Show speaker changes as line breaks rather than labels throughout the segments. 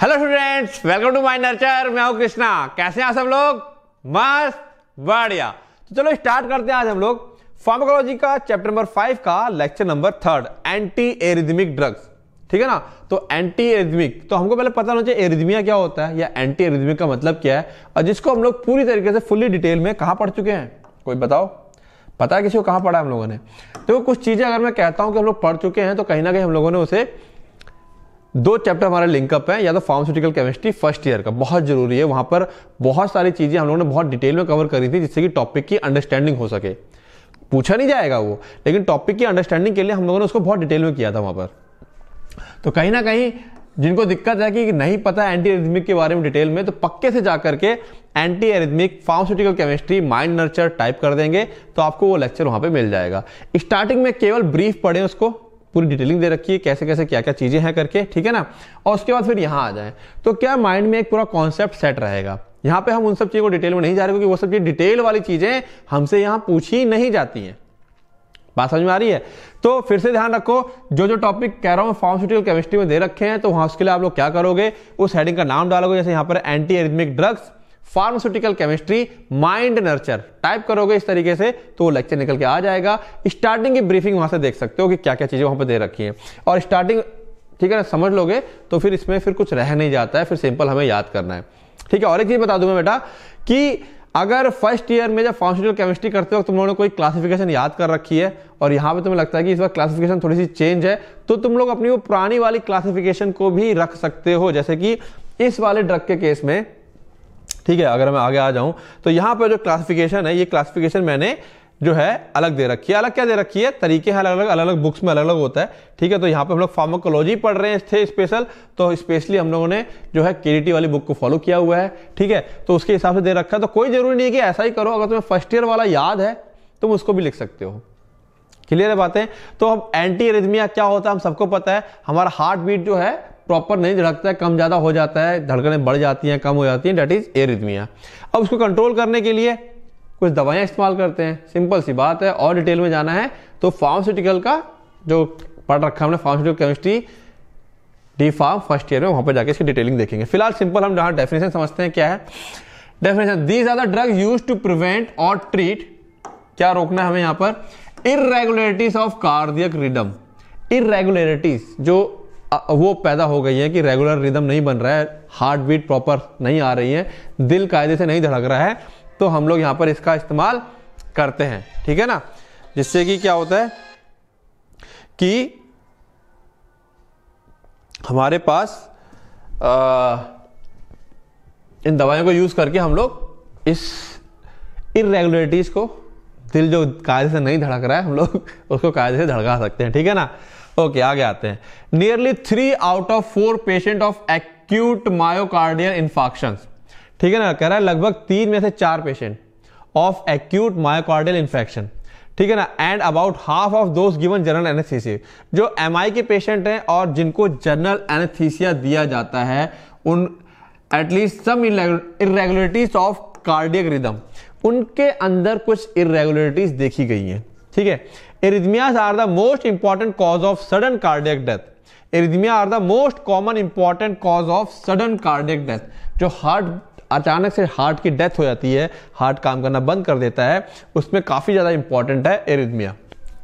hello students welcome to my nurture मैं हूं कृष्णा कैसे हैं सब लोग मस्त बढ़िया तो चलो स्टार्ट करते हैं आज हम लोग फार्माकोलॉजी का चैप्टर नंबर फाइव का lecture number third anti arrhythmic drugs ठीक है ना तो एंटी एरिदमिक तो हमको पहले पता होना चाहिए एरिदमिया क्या होता है या एंटी एरिदमिक का मतलब क्या है और जिसको हम लोग पूरी तरीके से फुल्ली डिटेल में कहाँ पढ़ चुके हैं कोई बताओ पता है किसी को कहाँ पढ़ा हम लोगों ने तो कुछ चीज़ें अगर मैं कहता हूँ कि हम लोग पढ़ चुके हैं तो कहीं ना कहीं हम लोगों ने उसे दो चैप्टर हमारे लिंकअप है या तो फार्मास्यूटिकल केमिस्ट्री फर्स्ट ईयर का बहुत जरूरी है वहां पर बहुत सारी चीजें हम लोगों ने बहुत डिटेल में कवर करी थी जिससे कि टॉपिक की अंडरस्टैंडिंग हो सके पूछा नहीं जाएगा वो लेकिन टॉपिक की अंडरस्टैंडिंग के लिए हम लोगों ने उसको बहुत डिटेल में किया था वहां पर तो कहीं ना कहीं जिनको दिक्कत है कि नहीं पता एंटी एरिथमिक के बारे में डिटेल में तो पक्के से जाकर के anti arrhythmic pharmaceutical chemistry mind nurture type कर देंगे तो आपको वो लेक्चर वहां पे मिल जाएगा स्टार्टिंग में केवल ब्रीफ पढ़ें उसको पूरी डिटेलिंग दे रखी है कैसे कैसे क्या क्या चीज़ें हैं करके ठीक है ना और उसके बाद फिर यहाँ आ जाए तो क्या माइंड में एक पूरा कॉन्सेप्ट सेट रहेगा यहाँ पे हम उन सब चीज़ों को डिटेल में नहीं जा रहे क्योंकि वो सब चीज़ डिटेल वाली चीज़ें हमसे यहाँ पूछी नहीं जाती हैं बात समझ में आ रही है तो फिर से ध्यान रखो जो जो टॉपिक कह रहा हूं फार्मास्यूटिकल केमिस्ट्री में दे रखे हैं तो वहां उसके लिए आप लोग क्या करोगे उस हेडिंग का नाम डालोगे जैसे यहां पर anti arrhythmic drugs pharmaceutical chemistry mind nurture type करोगे इस तरीके से तो वो लेक्चर निकल के आ जाएगा स्टार्टिंग की ब्रीफिंग वहां से देख सकते हो कि क्या क्या चीजें वहां पर दे रखी है और स्टार्टिंग ठीक है ना समझ लोगे तो फिर इसमें फिर कुछ रह नहीं जाता है फिर सिंपल हमें याद करना है ठीक है और एक चीज बता दूंगा बेटा कि अगर फर्स्ट ईयर में जब फार्मास्यूटिकल केमिस्ट्री करते वक्त तुम लोगों ने कोई क्लासिफिकेशन याद कर रखी है और यहां पे तुम्हें लगता है कि इस बार क्लासिफिकेशन थोड़ी सी चेंज है तो तुम लोग अपनी वो पुरानी वाली क्लासिफिकेशन को भी रख सकते हो जैसे कि इस वाले ड्रग के केस में ठीक है अगर मैं आगे आ जाऊं तो यहां पर जो क्लासिफिकेशन है ये क्लासिफिकेशन मैंने जो है अलग दे रखी है अलग क्या दे रखी है तरीके हैं अलग अलग अलग अलग बुक्स में अलग अलग होता है ठीक है तो यहाँ पे हम लोग फार्माकोलॉजी पढ़ रहे हैं थे स्पेशल तो स्पेशली हम लोगों ने जो है के वाली बुक को फॉलो किया हुआ है ठीक है तो उसके हिसाब से दे रखा है तो कोई जरूरी नहीं है कि ऐसा ही करो अगर तुम्हें फर्स्ट ईयर वाला याद है तुम उसको भी लिख सकते हो क्लियर है बातें तो अब एंटी एरिथमिया क्या होता है हम सबको पता है हमारा हार्ट बीट जो है प्रॉपर नहीं धड़कता है कम ज़्यादा हो जाता है धड़कने बढ़ जाती हैं कम हो जाती हैं डेट इज़ एरिथमिया अब उसको कंट्रोल करने के लिए कुछ दवाइयां इस्तेमाल करते हैं सिंपल सी बात है और डिटेल में जाना है तो फार्मास्यूटिकल का जो पढ़ रखा हमने pharmaceutical chemistry D pharm first year में वहां पर जाकर इसकी डिटेलिंग देखेंगे फिलहाल सिंपल हम जहां डेफिनेशन समझते हैं क्या है definition these are the drug use to prevent और ट्रीट क्या रोकना है हमें यहां पर irregularities of cardiac rhythm irregularities जो वो पैदा हो गई है कि रेगुलर रिदम नहीं बन रहा है हार्ट बीट प्रॉपर नहीं आ रही है दिल कायदे से नहीं धड़क रहा है तो हम लोग यहाँ पर इसका इस्तेमाल करते हैं ठीक है ना जिससे कि क्या होता है कि हमारे पास आ, इन दवाइयों को यूज़ करके हम लोग इस इरेगुलरिटीज़ को दिल जो कायदे से नहीं धड़क रहा है हम लोग उसको कायदे से धड़का सकते हैं ठीक है ना ओके आगे आते हैं nearly three out of four patient of acute myocardial infection ठीक है ना कह रहा है लगभग तीन में से चार patient of acute myocardial infection ठीक है ना and about half of those given general anaesthesia जो एम के पेशेंट हैं और जिनको जनरल एनेस्थीसिया दिया जाता है उन at least some irregularities of cardiac rhythm उनके अंदर कुछ इरेगुलरिटीज देखी गई हैं ठीक है arrhythmias are the most important cause of sudden cardiac death arrhythmia are the most common important cause of sudden cardiac death जो हार्ट अचानक से हार्ट की डेथ हो जाती है हार्ट काम करना बंद कर देता है उसमें काफ़ी ज़्यादा इंपॉर्टेंट है एरिदमिया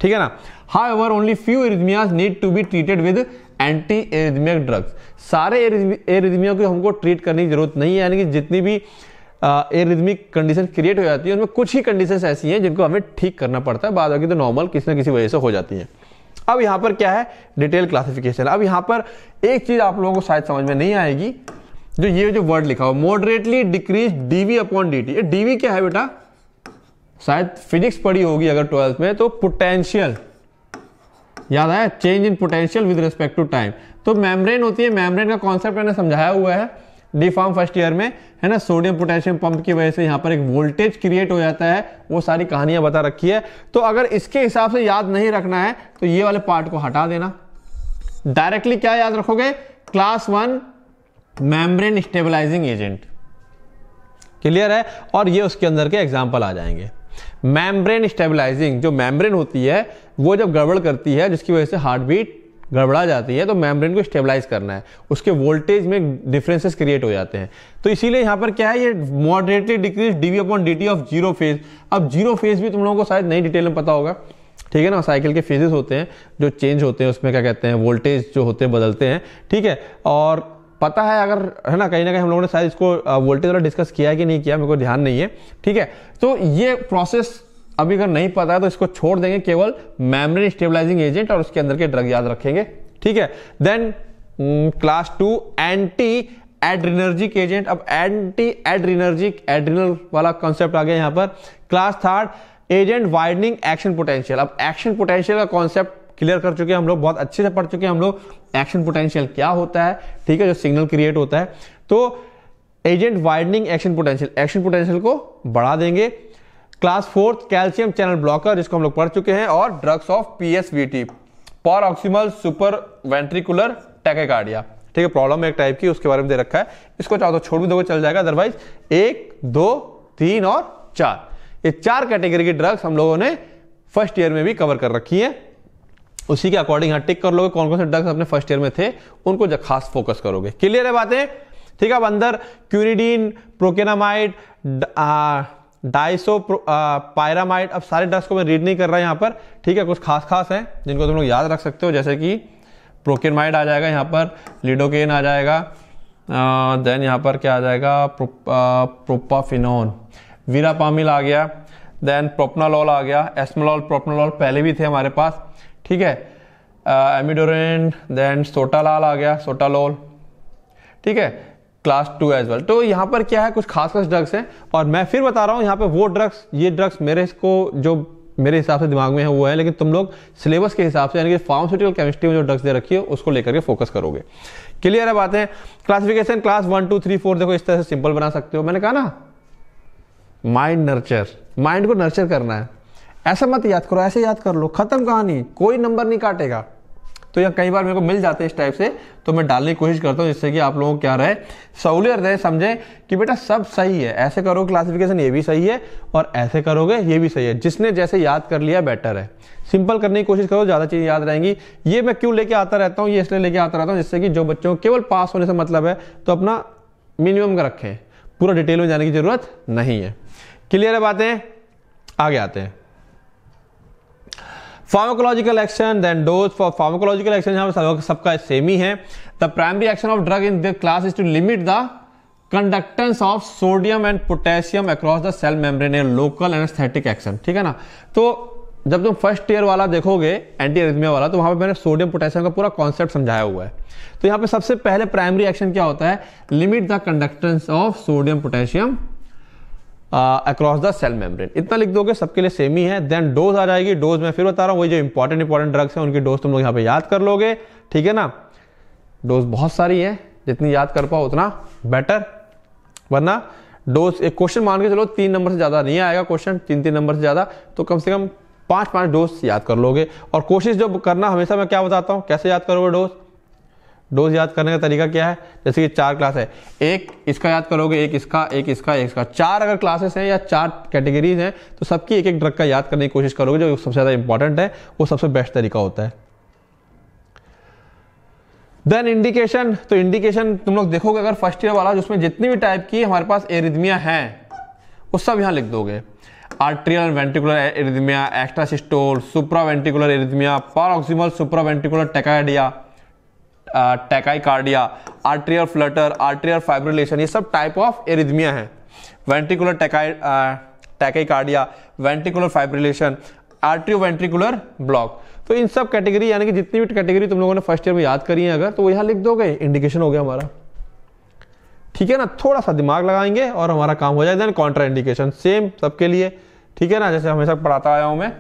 ठीक है ना however only few arrhythmias need to be treated with anti arrhythmic drugs सारे एरिदमिया को हमको ट्रीट करने की जरूरत नहीं है यानी कि जितनी भी ए रिदमिक कंडीशन क्रिएट हो जाती है उसमें कुछ ही कंडीशन ऐसी हैं जिनको हमें ठीक करना पड़ता है बाद बाकी तो नॉर्मल किसी ना किसी वजह से हो जाती है अब यहां पर क्या है डिटेल क्लासिफिकेशन अब यहां पर एक चीज़ आप लोगों को शायद समझ में नहीं आएगी जो ये जो वर्ड लिखा हो moderately decrease DV upon D T DV क्या है बेटा शायद फिजिक्स पढ़ी होगी अगर ट्वेल्थ में तो पोटेंशियल याद आया change in potential with respect to time तो मेम्ब्रेन होती है मेम्ब्रेन का कॉन्सेप्ट मैंने समझाया हुआ है डी फर्स्ट ईयर में है ना सोडियम पोटेशियम पंप की वजह से यहाँ पर एक वोल्टेज क्रिएट हो जाता है वो सारी कहानियां बता रखी है तो अगर इसके हिसाब से याद नहीं रखना है तो ये वाले पार्ट को हटा देना डायरेक्टली क्या याद रखोगे class one membrane stabilising agent clear है और ये उसके अंदर के एग्जाम्पल आ जाएंगे मैमब्रेन स्टेबलाइजिंग जो मैमब्रेन होती है वो जब गड़बड़ करती है जिसकी वजह से हार्ट बीट गड़बड़ा जाती है तो मेम्ब्रेन को स्टेबलाइज करना है उसके वोल्टेज में डिफरेंसेस क्रिएट हो जाते हैं तो इसीलिए यहाँ पर क्या है ये moderately decrease DV upon D of zero phase अब जीरो फेज भी तुम लोगों को शायद नई डिटेल में पता होगा ठीक है ना साइकिल के फेजेस होते हैं जो चेंज होते हैं उसमें क्या कहते हैं वोल्टेज जो होते हैं बदलते हैं ठीक है और पता है अगर है ना कहीं ना कहीं हम लोगों ने शायद इसको वोल्टेज वाला डिस्कस किया है कि नहीं किया मेरे को ध्यान नहीं है ठीक है तो ये प्रोसेस अभी अगर नहीं पता है तो इसको छोड़ देंगे केवल मेमोरी स्टेबलाइजिंग एजेंट और उसके अंदर के ड्रग याद रखेंगे ठीक है then class two anti adrenergic agent अब एंटी एड्रिनर्जिक एड्रिनल वाला कॉन्सेप्ट आ गया यहां पर class third agent widening action potential अब एक्शन पोटेंशियल का कॉन्सेप्ट क्लियर कर चुके हैं हम लोग बहुत अच्छे से पढ़ चुके हैं हम लोग एक्शन पोटेंशियल क्या होता है ठीक है जो सिग्नल क्रिएट होता है तो agent widening action potential action potential को बढ़ा देंगे class fourth calcium channel blocker जिसको हम लोग पढ़ चुके हैं और drugs of PSVT paroxysmal supraventricular tachycardia ठीक है प्रॉब्लम एक टाइप की उसके बारे में दे रखा है इसको चाहो तो छोड़ भी दो चल जाएगा अदरवाइज एक दो तीन और चार ये चार कैटेगरी की ड्रग्स हम लोगों ने फर्स्ट ईयर में भी कवर कर रखी है उसी के अकॉर्डिंग यहाँ टिक कर लोगे कौन कौन से ड्रग्स अपने फर्स्ट ईयर में थे उनको जब खास फोकस करोगे क्लियर है बातें ठीक है अब अंदर क्यूरिडीन प्रोकेनामाइड डाइसो पायरामाइड अब सारे ड्रग्स को मैं रीड नहीं कर रहा यहाँ पर ठीक है कुछ खास खास हैं जिनको तुम लोग याद रख सकते हो जैसे कि प्रोकेनमाइड आ जाएगा यहाँ पर लिडोकेन आ जाएगा देन यहाँ पर क्या आ जाएगा प्रो, आ, प्रोपाफिनोन वीरापामिल आ गया देन प्रोपनालॉल आ गया एस्मोलॉल प्रोपनालॉल पहले भी थे हमारे पास ठीक है एमिडोरेंट देन सोटालॉल आ गया सोटालोल ठीक है क्लास टू एज वेल तो यहाँ पर क्या है कुछ खास खास ड्रग्स हैं और मैं फिर बता रहा हूँ यहाँ पर वो ड्रग्स ये ड्रग्स मेरे को जो मेरे हिसाब से दिमाग में है वो है लेकिन तुम लोग सिलेबस के हिसाब से यानी कि फार्मास्यूटिकल केमिस्ट्री में जो ड्रग्स दे रखी है उसको लेकर के फोकस करोगे क्लियर है बातें classification class one two three four देखो इस तरह से सिंपल बना सकते हो मैंने कहा ना माइंड नर्चर माइंड को नर्चर करना है ऐसा मत याद करो ऐसे याद कर लो खत्म कहानी कोई नंबर नहीं काटेगा तो यह कई बार मेरे को मिल जाते हैं इस टाइप से तो मैं डालने की कोशिश करता हूँ जिससे कि आप लोगों को क्या रहे सहूलियत रहे समझें कि बेटा सब सही है ऐसे करो क्लासिफिकेशन ये भी सही है और ऐसे करोगे ये भी सही है जिसने जैसे याद कर लिया बेटर है सिंपल करने की कोशिश करो ज़्यादा चीज़ याद रहेंगी ये मैं क्यों लेके आता रहता हूँ ये इसलिए लेके आता रहता हूँ जिससे कि जो बच्चों केवल पास होने से मतलब है तो अपना मिनिमम का रखें पूरा डिटेल में जाने की ज़रूरत नहीं है क्लियर है बातें आगे आते हैं pharmacological action then dose for pharmacological action सबका सेम ही है the primary action of drug in the class is to limit the conductance of sodium and potassium across the cell membrane local anaesthetic action ठीक है ना तो जब तुम first year वाला देखोगे एंटी एरिथमिया वाला तो वहां पे मैंने सोडियम पोटेशियम का पूरा कॉन्सेप्ट समझाया हुआ है तो यहां पे सबसे पहले प्राइमरी एक्शन क्या होता है limit the conductance of sodium potassium across the cell membrane इतना लिख दोगे सबके लिए सेम ही है देन डोज आ जाएगी डोज मैं फिर बता रहा हूँ वही जो इंपॉर्टेंट इंपॉर्टेंट ड्रग्स हैं उनकी डोज तुम लोग यहाँ पे याद कर लोगे ठीक है ना डोज बहुत सारी है जितनी याद कर पाओ उतना बेटर वरना डोज एक क्वेश्चन मान के चलो तीन नंबर से ज़्यादा नहीं आएगा क्वेश्चन तीन तीन नंबर से ज़्यादा तो कम से कम पाँच पाँच डोज याद कर लोगे और कोशिश जो करना हमेशा मैं क्या बताता हूँ कैसे याद करोगे डोज डोज याद करने का तरीका क्या है जैसे कि चार क्लास है एक इसका याद करोगे एक इसका एक इसका एक इसका चार अगर क्लासेस हैं या चार कैटेगरीज हैं तो सबकी एक एक ड्रग का याद करने की कोशिश करोगे जो सबसे ज़्यादा इंपॉर्टेंट है वो सबसे बेस्ट तरीका होता है देन इंडिकेशन तो इंडिकेशन तुम लोग देखोगे अगर फर्स्ट ईयर वाला जिसमें जितनी भी टाइप की हमारे पास एरिदमिया है वो सब यहां लिख दोगे atrial ventricular arrhythmia extra systole ventricular arrhythmia paroxysmal paroxysmal ventricular tachycardia tachycardia atrial flutter atrial fibrillation ये सब टाइप ऑफ एरिदमिया है ventricular tachy tachycardia ventricular fibrillation atrio ventricular block तो इन सब कैटेगरी यानी कि जितनी भी कैटेगरी तुम लोगों ने फर्स्ट ईयर में याद करी है अगर तो वो यहाँ लिख दोगे इंडिकेशन हो गया हमारा ठीक है ना थोड़ा सा दिमाग लगाएंगे और हमारा काम हो जाए देन कॉन्ट्रा इंडिकेशन सेम सबके लिए ठीक है ना जैसे हमेशा पढ़ाता आया हूँ मैं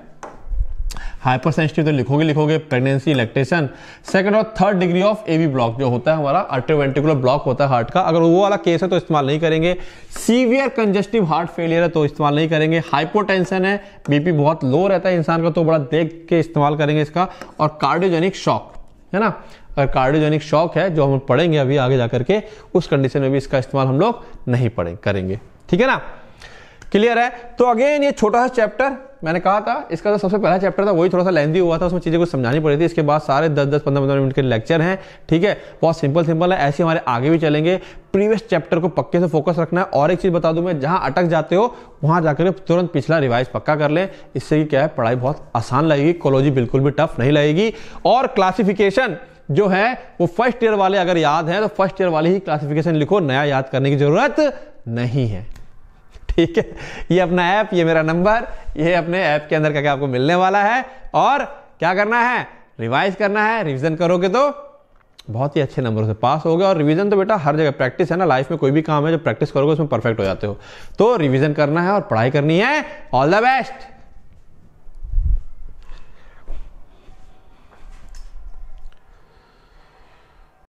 हाइपर सेंसिटिव तो लिखोगे लिखोगे प्रेगनेंसी इलेक्ट्रेशन सेकंड और third degree of AV block जो होता है हमारा अल्ट्रोवेंटिकुलर ब्लॉक होता है हार्ट का अगर वो वाला केस है तो इस्तेमाल नहीं करेंगे सीवियर कंजेस्टिव हार्ट फेलियर है तो इस्तेमाल नहीं करेंगे हाइपोटेंशन है बीपी बहुत लो रहता है इंसान का तो बड़ा देख के इस्तेमाल करेंगे इसका और कार्डियोजेनिक शॉक है ना अगर कार्डियोजेनिक शॉक है जो हम पढ़ेंगे अभी आगे जा करके उस कंडीशन में भी इसका इस्तेमाल हम लोग नहीं पढ़ेंगे करेंगे ठीक है ना क्लियर है तो अगेन ये छोटा सा चैप्टर मैंने कहा था इसका जो तो सबसे पहला चैप्टर था वही थोड़ा सा लेंदी हुआ था उसमें चीज़ें कुछ समझानी पड़ी थी इसके बाद सारे दस दस पंद्रह पंद्रह मिनट के लेक्चर हैं ठीक है बहुत सिंपल सिंपल है ऐसे हमारे आगे भी चलेंगे प्रीवियस चैप्टर को पक्के से फोकस रखना है और एक चीज़ बता दू मैं जहां अटक जाते हो वहां जाकर तुरंत पिछला रिवाइज पक्का कर लें इससे क्या है पढ़ाई बहुत आसान लगेगी कोलोजी बिल्कुल भी टफ नहीं लगेगी और क्लासिफिकेशन जो है वो फर्स्ट ईयर वाले अगर याद है तो फर्स्ट ईयर वाले ही क्लासिफिकेशन लिखो नया याद करने की जरूरत नहीं है ठीक है ये अपना ऐप ये मेरा नंबर ये अपने ऐप के अंदर क्या आपको मिलने वाला है और क्या करना है रिवाइज करना है रिविजन करोगे तो बहुत ही अच्छे नंबरों से पास हो गया और रिवीजन तो बेटा हर जगह प्रैक्टिस है ना लाइफ में कोई भी काम है जो प्रैक्टिस करोगे उसमें परफेक्ट हो जाते हो तो रिवीजन करना है और पढ़ाई करनी है ऑल द बेस्ट